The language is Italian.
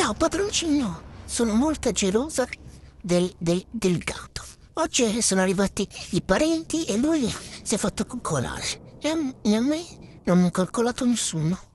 Ciao padroncino, sono molto gelosa del, del, del gatto. Oggi sono arrivati i parenti e lui si è fatto coccolare. E a me non mi ha calcolato nessuno.